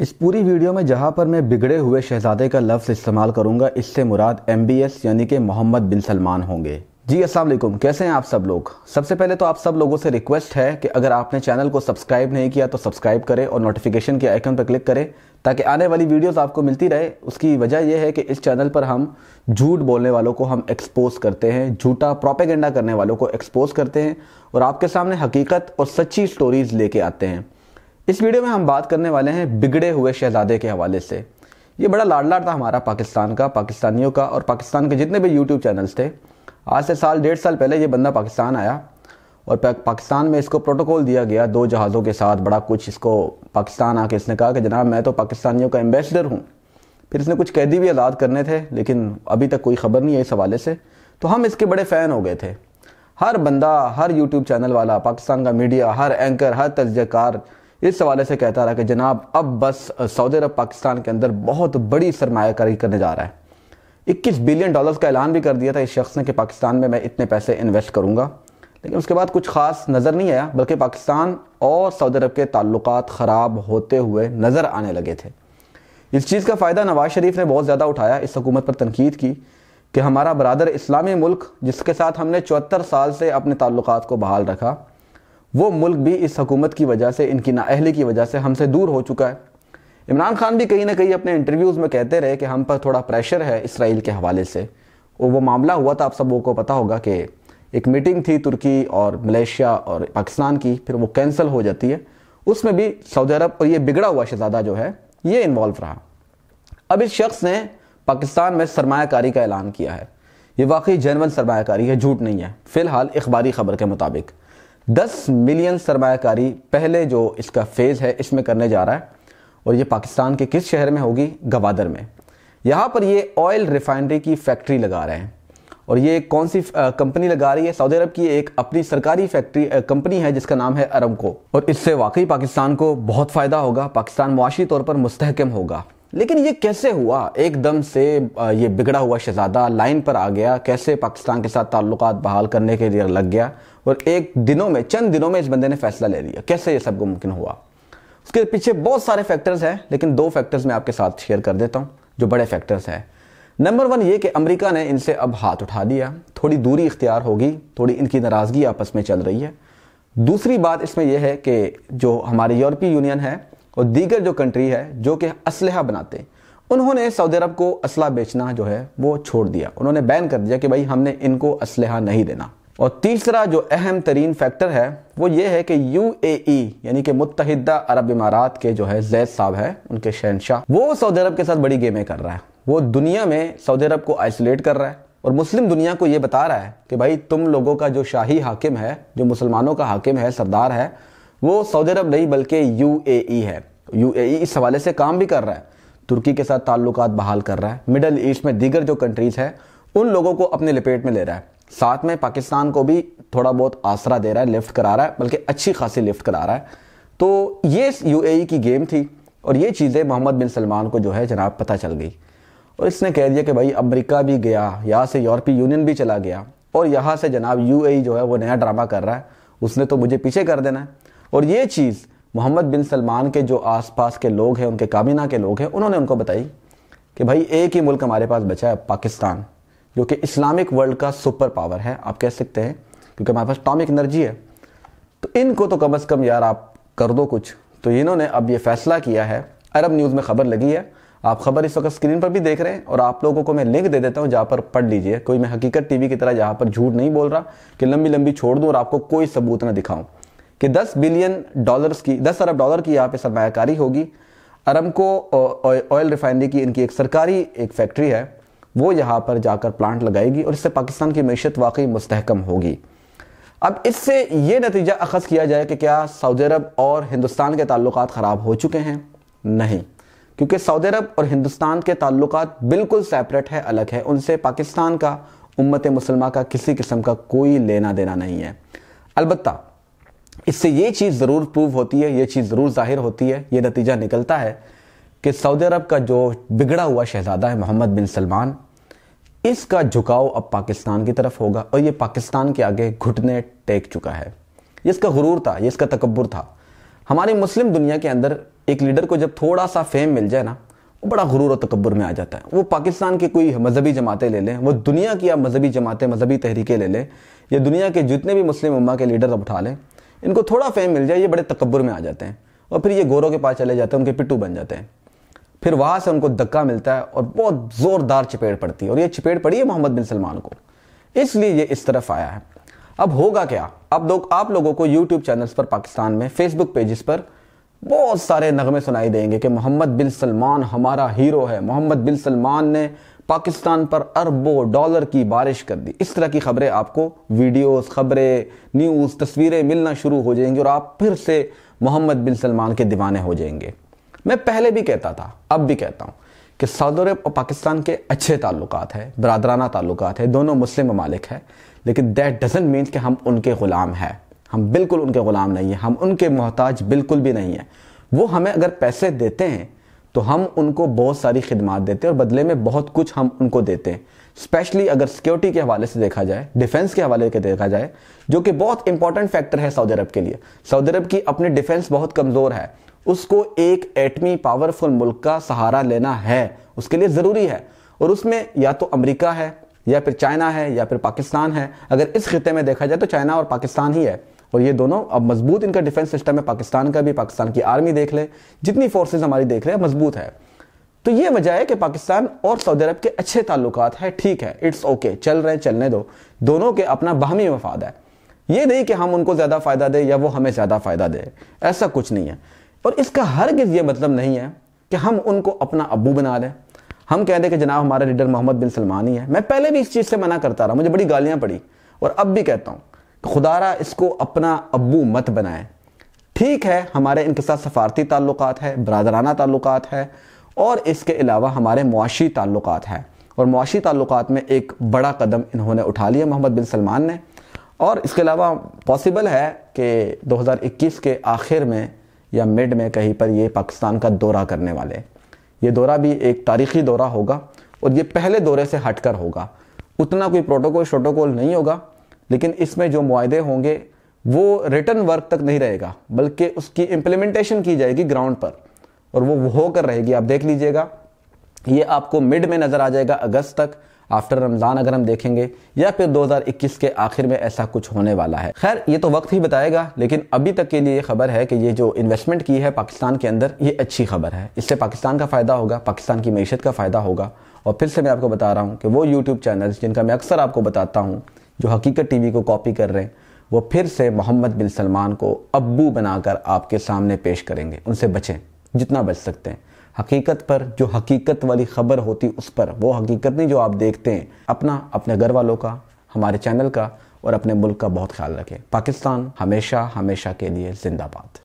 इस पूरी वीडियो में जहाँ पर मैं बिगड़े हुए शहजादे का लफ्ज़ इस्तेमाल करूँगा इससे मुराद एम यानी कि मोहम्मद बिन सलमान होंगे जी असल कैसे हैं आप सब लोग सबसे पहले तो आप सब लोगों से रिक्वेस्ट है कि अगर आपने चैनल को सब्सक्राइब नहीं किया तो सब्सक्राइब करें और नोटिफिकेशन के आइकन पर क्लिक करें ताकि आने वाली वीडियोस आपको मिलती रहे उसकी वजह यह है कि इस चैनल पर हम झूठ बोलने वालों को हम एक्सपोज करते हैं झूठा प्रोपेगेंडा करने वालों को एक्सपोज करते हैं और आपके सामने हकीकत और सच्ची स्टोरीज़ लेके आते हैं इस वीडियो में हम बात करने वाले हैं बिगड़े हुए शहजादे के हवाले से ये बड़ा लाडला था हमारा पाकिस्तान का पाकिस्तानियों का और पाकिस्तान के जितने भी यूट्यूब चैनल्स थे आज से साल डेढ़ साल पहले ये बंदा पाकिस्तान आया और पाकिस्तान में इसको प्रोटोकॉल दिया गया दो जहाज़ों के साथ बड़ा कुछ इसको पाकिस्तान आके इसने कहा कि जनाब मैं तो पाकिस्तानियों का एम्बेसडर हूँ फिर इसने कुछ कैदी भी आज़ाद करने थे लेकिन अभी तक कोई खबर नहीं है इस हवाले से तो हम इसके बड़े फ़ैन हो गए थे हर बंदा हर यूट्यूब चैनल वाला पाकिस्तान का मीडिया हर एंकर हर तजयकार इस हवाले से कहता रहा कि जनाब अब बस सऊदी अरब पाकिस्तान के अंदर बहुत बड़ी सरमाकारी करने जा रहा है 21 बिलियन डॉलर्स का ऐलान भी कर दिया था इस शख्स ने कि पाकिस्तान में मैं इतने पैसे इन्वेस्ट करूंगा लेकिन उसके बाद कुछ खास नज़र नहीं आया बल्कि पाकिस्तान और सऊदी अरब के ताल्लुक ख़राब होते हुए नज़र आने लगे थे इस चीज़ का फ़ायदा नवाज़ शरीफ ने बहुत ज़्यादा उठाया इस हकूमत पर तनकीद की कि हमारा बरदर इस्लामी मुल्क जिसके साथ हमने चौहत्तर साल से अपने ताल्लुक को बहाल रखा वो मुल्क भी इस हकूमत की वजह से इनकी नाअहली की वजह से हमसे दूर हो चुका है इमरान खान भी कहीं ना कहीं अपने इंटरव्यूज़ में कहते रहे कि हम पर थोड़ा प्रेशर है इसराइल के हवाले से और वो मामला हुआ था आप सब को पता होगा कि एक मीटिंग थी तुर्की और मलेशिया और पाकिस्तान की फिर वो कैंसिल हो जाती है उसमें भी सऊदी अरब और ये बिगड़ा हुआ शहजादा जो है ये इन्वॉल्व रहा अब इस शख्स ने पाकिस्तान में सरमाकारी का ऐलान किया है ये वाकई जैनवन सरमाकारी है झूठ नहीं है फ़िलहाल अखबारी खबर के मुताबिक दस मिलियन सरमाकारी पहले जो इसका फेज़ है इसमें करने जा रहा है और ये पाकिस्तान के किस शहर में होगी गवादर में यहाँ पर ये ऑयल रिफाइनरी की फैक्ट्री लगा रहे हैं और ये कौन सी कंपनी लगा रही है सऊदी अरब की एक अपनी सरकारी फैक्ट्री कंपनी है जिसका नाम है को और इससे वाकई पाकिस्तान को बहुत फ़ायदा होगा पाकिस्तान मुआशी तौर पर मुस्तकम होगा लेकिन ये कैसे हुआ एकदम से ये बिगड़ा हुआ शहजादा लाइन पर आ गया कैसे पाकिस्तान के साथ ताल्लुक बहाल करने के लिए लग गया और एक दिनों में चंद दिनों में इस बंदे ने फैसला ले लिया कैसे ये सब मुमकिन हुआ उसके पीछे बहुत सारे फैक्टर्स हैं लेकिन दो फैक्टर्स मैं आपके साथ शेयर कर देता हूँ जो बड़े फैक्टर्स हैं नंबर वन ये कि अमेरिका ने इनसे अब हाथ उठा दिया थोड़ी दूरी इख्तियार होगी थोड़ी इनकी नाराज़गी आपस में चल रही है दूसरी बात इसमें यह है कि जो हमारे यूरोपीय यूनियन है और दीगर जो कंट्री है जो कि असलहा बनाते हैं उन्होंने सऊदी अरब को असला बेचना जो है वो छोड़ दिया उन्होंने बैन कर दिया कि भाई हमने इनको असलहा नहीं देना और तीसरा जो अहम तरीन फैक्टर है वो ये है कि यू e, यानी कि मुतहदा अरब इमारात के जो है जैद साहब है उनके शहनशाह वो सऊदी अरब के साथ बड़ी गेमें कर रहा है वो दुनिया में सऊदी अरब को आइसोलेट कर रहा है और मुस्लिम दुनिया को ये बता रहा है कि भाई तुम लोगों का जो शाही हाकिम है जो मुसलमानों का हाकिम है सरदार है वो सऊदी अरब नहीं बल्कि यू e है यू e इस हवाले से काम भी कर रहा है तुर्की के साथ ताल्लुक बहाल कर रहा है मिडल ईस्ट में दीगर जो कंट्रीज़ है उन लोगों को अपने लपेट में ले रहा है साथ में पाकिस्तान को भी थोड़ा बहुत आसरा दे रहा है लिफ्ट करा रहा है बल्कि अच्छी खासी लिफ्ट करा रहा है तो ये यू e की गेम थी और ये चीज़ें मोहम्मद बिन सलमान को जो है जनाब पता चल गई और इसने कह दिया कि भाई अमेरिका भी गया यहाँ से यूरोपीय यूनियन भी चला गया और यहाँ से जनाब यू जो है वो नया ड्रामा कर रहा है उसने तो मुझे पीछे कर देना है और ये चीज़ मोहम्मद बिन सलमान के जो आसपास के लोग हैं उनके काबीना के लोग हैं उन्होंने उनको बताई कि भाई एक ही मुल्क हमारे पास बचा है पाकिस्तान जो कि इस्लामिक वर्ल्ड का सुपर पावर है आप कह सकते हैं क्योंकि हमारे पास टॉमिक एनर्जी है तो इनको तो कम अज़ कम यार आप कर दो कुछ तो इन्होंने अब ये फैसला किया है अरब न्यूज़ में खबर लगी है आप खबर इस वक्त स्क्रीन पर भी देख रहे हैं और आप लोगों को मैं लिंक दे देता हूं जहां पर पढ़ लीजिए कोई मैं हकीकत टीवी की तरह जहां पर झूठ नहीं बोल रहा कि लंबी लंबी छोड़ दूं और आपको कोई सबूत ना दिखाऊँ कि 10 बिलियन डॉलर्स की 10 अरब डॉलर की यहाँ पे सरमाकारी होगी अरमको ऑयल रिफाइनरी की इनकी एक सरकारी एक फैक्ट्री है वो यहाँ पर जाकर प्लांट लगाएगी और इससे पाकिस्तान की मीशत वाकई मुस्तकम होगी अब इससे ये नतीजा अखज़ किया जाए कि क्या सऊदी अरब और हिंदुस्तान के ताल्लुक ख़राब हो चुके हैं नहीं क्योंकि सऊदी अरब और हिंदुस्तान के ताल्लुक बिल्कुल सेपरेट है अलग है उनसे पाकिस्तान का उम्मत मुसलमा का किसी किस्म का कोई लेना देना नहीं है अलबत्ता इससे ये चीज़ ज़रूर प्रूव होती है ये चीज़ ज़रूर जाहिर होती है ये नतीजा निकलता है कि सऊदी अरब का जो बिगड़ा हुआ शहज़ादा है मोहम्मद बिन सलमान इसका झुकाव अब पाकिस्तान की तरफ होगा और ये पाकिस्तान के आगे घुटने टेक चुका है ये इसका गुरूर था ये इसका तकबर था हमारी मुस्लिम दुनिया के अंदर एक लीडर को जब थोड़ा सा फेम मिल जाए ना वो बड़ा गुरूर और तकबर में आ जाता है वो पाकिस्तान की कोई मजहबी जमातें ले लें वो दुनिया की आप मजहबी जमातें मजहबी तहरीकें ले लें या दुनिया के जितने भी मुस्लिम उम्मा के लीडर अब उठा लें इनको थोड़ा फेम मिल जाए ये बड़े तकबर में आ जाते हैं और फिर ये गोरों के पास चले जाते हैं उनके पिट्टू बन जाते हैं फिर वहाँ से उनको धक्का मिलता है और बहुत ज़ोरदार चपेट पड़ती है और ये चपेट पड़ी है मोहम्मद बिन सलमान को इसलिए ये इस तरफ आया है अब होगा क्या अब लोग आप लोगों को यूट्यूब चैनल्स पर पाकिस्तान में फेसबुक पेजेस पर बहुत सारे नगमे सुनाई देंगे कि मोहम्मद बिन सलमान हमारा हीरो है मोहम्मद बिन सलमान ने पाकिस्तान पर अरबों डॉलर की बारिश कर दी इस तरह की खबरें आपको वीडियोस खबरें न्यूज़ तस्वीरें मिलना शुरू हो जाएंगी और आप फिर से मोहम्मद बिन सलमान के दीवाने हो जाएंगे मैं पहले भी कहता था अब भी कहता हूँ कि सऊदी अरब और पाकिस्तान के अच्छे ताल्लुक है बरदराना ताल्लुक है दोनों मुस्लिम ममालिक हैं लेकिन दैट डजेंट मीन कि हम उनके ग़ुलाम हैं हम बिल्कुल उनके ग़ुलाम नहीं हैं हम उनके मोहताज बिल्कुल भी नहीं हैं वो हमें अगर पैसे देते हैं तो हम उनको बहुत सारी खिदमत देते हैं और बदले में बहुत कुछ हम उनको देते हैं स्पेशली अगर सिक्योरिटी के हवाले से देखा जाए डिफेंस के हवाले से देखा जाए जो कि बहुत इंपॉर्टेंट फैक्टर है सऊदी अरब के लिए सऊदी अरब की अपनी डिफेंस बहुत कमज़ोर है उसको एक एटमी पावरफुल मुल्क का सहारा लेना है उसके लिए ज़रूरी है और उसमें या तो अमरीका है या फिर चाइना है या फिर पाकिस्तान है अगर इस खत्े में देखा जाए तो चाइना और पाकिस्तान ही है और ये दोनों अब मजबूत इनका डिफेंस सिस्टम है पाकिस्तान का भी पाकिस्तान की आर्मी देख ले जितनी फोर्सेज हमारी देख रहे हैं मजबूत है तो ये वजह है कि पाकिस्तान और सऊदी अरब के अच्छे ताल्लुक है ठीक है इट्स ओके okay, चल रहे चलने दो दोनों के अपना बाहमी मफाद है ये नहीं कि हम उनको ज़्यादा फ़ायदा दें या वो हमें ज़्यादा फ़ायदा दे ऐसा कुछ नहीं है और इसका हर गिर ये मतलब नहीं है कि हम उनको अपना अबू बना दें हम कह दें कि जनाब हमारा लीडर मोहम्मद बिन सलमान ही है मैं पहले भी इस चीज़ से मना करता रहा मुझे बड़ी गालियां पड़ी और अब भी कहता हूं खुदारा इसको अपना अबू मत बनाए ठीक है हमारे इनके साथ सफारती ताल्लुक़ है बरदराना ताल्लुक़ है और इसके अलावा हमारे मुआशी ताल्लुक़ है और मुआशी ताल्लुक़ में एक बड़ा कदम इन्होंने उठा लिया मोहम्मद बिन सलमान ने और इसके अलावा पॉसिबल है कि 2021 के आखिर में या मिड में कहीं पर ये पाकिस्तान का दौरा करने वाले ये दौरा भी एक तारीखी दौरा होगा और ये पहले दौरे से हटकर होगा उतना कोई प्रोटोकॉल शोटोकॉल नहीं होगा लेकिन इसमें जो माहे होंगे वो रिटर्न वर्क तक नहीं रहेगा बल्कि उसकी इम्प्लीमेंटेशन की जाएगी ग्राउंड पर और वो होकर रहेगी आप देख लीजिएगा ये आपको मिड में नज़र आ जाएगा अगस्त तक आफ्टर रमज़ान अगर हम देखेंगे या फिर 2021 के आखिर में ऐसा कुछ होने वाला है खैर ये तो वक्त ही बताएगा लेकिन अभी तक के लिए खबर है कि ये जो इन्वेस्टमेंट की है पाकिस्तान के अंदर ये अच्छी खबर है इससे पाकिस्तान का फ़ायदा होगा पाकिस्तान की मीशत का फ़ायदा होगा और फिर से मैं आपको बता रहा हूँ कि वो यूट्यूब चैनल जिनका मैं अक्सर आपको बताता हूँ जो हकीकत टीवी को कॉपी कर रहे हैं वो फिर से मोहम्मद बिन सलमान को अब्बू बनाकर आपके सामने पेश करेंगे उनसे बचें जितना बच सकते हैं हकीकत पर जो हकीकत वाली खबर होती उस पर वो हकीकत नहीं जो आप देखते हैं अपना अपने घर वालों का हमारे चैनल का और अपने मुल्क का बहुत ख्याल रखें पाकिस्तान हमेशा हमेशा के लिए जिंदाबाद